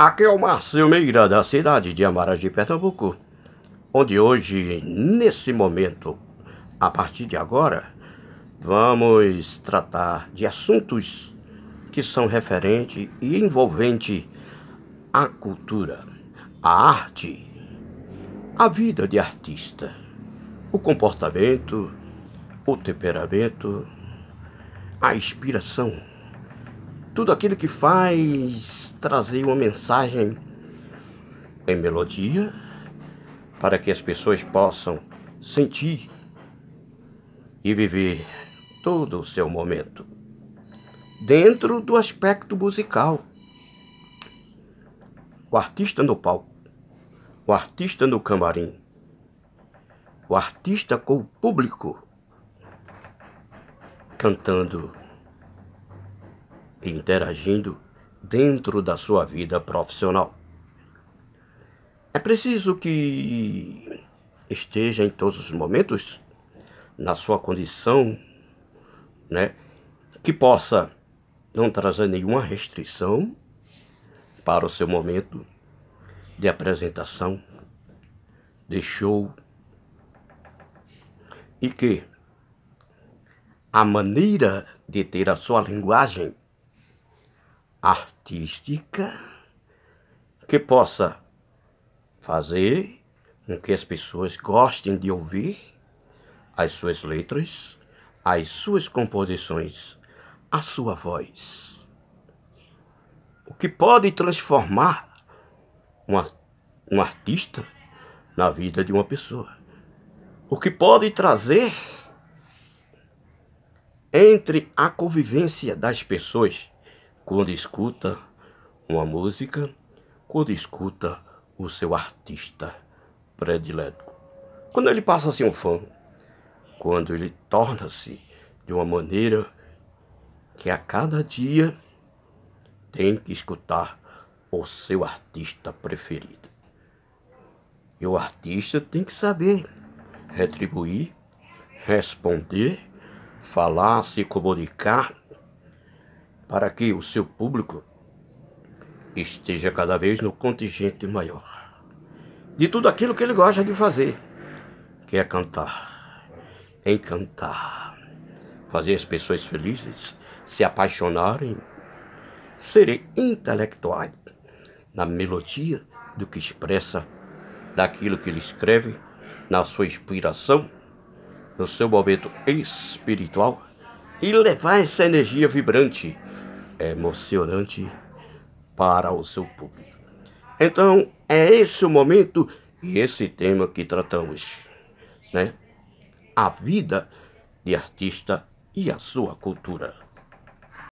Aqui é o Márcio Meira, da cidade de de Pernambuco, onde hoje, nesse momento, a partir de agora, vamos tratar de assuntos que são referentes e envolvente à cultura, à arte, à vida de artista, o comportamento, o temperamento, a inspiração tudo aquilo que faz trazer uma mensagem em melodia para que as pessoas possam sentir e viver todo o seu momento dentro do aspecto musical. O artista no palco, o artista no camarim, o artista com o público cantando interagindo dentro da sua vida profissional. É preciso que esteja em todos os momentos na sua condição, né, que possa não trazer nenhuma restrição para o seu momento de apresentação, de show, e que a maneira de ter a sua linguagem artística que possa fazer com que as pessoas gostem de ouvir as suas letras, as suas composições, a sua voz. O que pode transformar uma, um artista na vida de uma pessoa. O que pode trazer entre a convivência das pessoas quando escuta uma música, quando escuta o seu artista predileto. Quando ele passa a ser um fã, quando ele torna-se de uma maneira que a cada dia tem que escutar o seu artista preferido. E o artista tem que saber retribuir, responder, falar, se comunicar para que o seu público esteja cada vez no contingente maior de tudo aquilo que ele gosta de fazer, que é cantar, encantar, fazer as pessoas felizes, se apaixonarem, serem intelectuais na melodia do que expressa, daquilo que ele escreve, na sua inspiração, no seu momento espiritual e levar essa energia vibrante é emocionante para o seu público. Então, é esse o momento e esse tema que tratamos, né? A vida de artista e a sua cultura.